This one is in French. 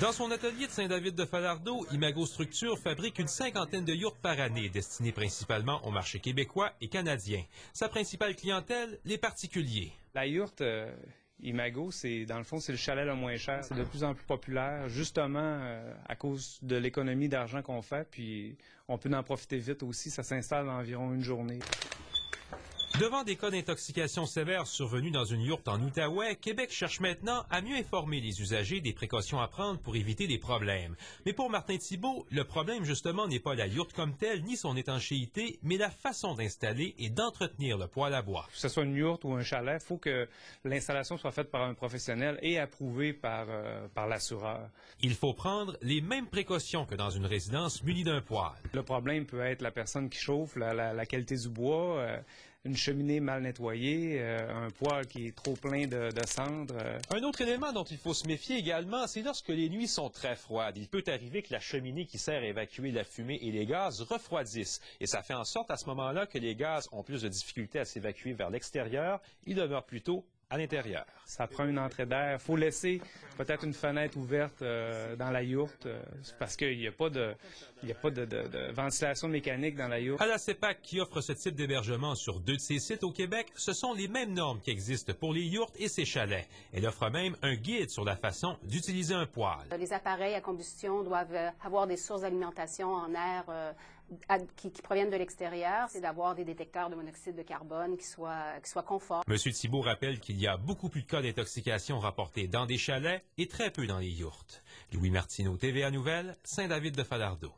Dans son atelier de Saint-David-de-Falardeau, Imago Structure fabrique une cinquantaine de yurts par année, destinées principalement au marché québécois et canadien. Sa principale clientèle, les particuliers. La yurte euh, Imago, c'est dans le fond, c'est le chalet le moins cher. C'est de plus en plus populaire, justement euh, à cause de l'économie d'argent qu'on fait, puis on peut en profiter vite aussi. Ça s'installe en environ une journée. Devant des cas d'intoxication sévère survenus dans une yourte en Outaouais, Québec cherche maintenant à mieux informer les usagers des précautions à prendre pour éviter des problèmes. Mais pour Martin Thibault, le problème justement n'est pas la yourte comme telle ni son étanchéité, mais la façon d'installer et d'entretenir le poêle à bois. Que ce soit une yourte ou un chalet, il faut que l'installation soit faite par un professionnel et approuvée euh, par, l'assureur. Il faut prendre les mêmes précautions que dans une résidence munie d'un poêle. Le problème peut être la personne qui chauffe, la, qualité du bois. Euh, une cheminée mal nettoyée, euh, un poêle qui est trop plein de, cendres. Euh. Un autre élément dont il faut se méfier également, c'est lorsque les nuits sont très froides. Il peut arriver que la cheminée qui sert à évacuer la fumée et les gaz refroidisse. Et ça fait en sorte à ce moment-là que les gaz ont plus de difficulté à s'évacuer vers l'extérieur. Ils demeurent plutôt à l'intérieur. Ça prend une entrée d'air. Il faut laisser peut-être une fenêtre ouverte euh, dans la yourte euh, parce qu'il n'y a pas, de, y a pas de, ventilation mécanique dans la yourte. À la CEPAC qui offre ce type d'hébergement sur deux de ses sites au Québec, ce sont les mêmes normes qui existent pour les yourtes et ses chalets. Elle offre même un guide sur la façon d'utiliser un poêle. Les appareils à combustion doivent euh, avoir des sources d'alimentation en air qui, proviennent de l'extérieur, c'est d'avoir des détecteurs de monoxyde de carbone qui soient, qui conformes. M. Thibault rappelle qu'il y a beaucoup plus de cas d'intoxication rapportés dans des chalets et très peu dans les yurts. Louis Martineau, TVA Nouvelle, Saint-David de Falardeau.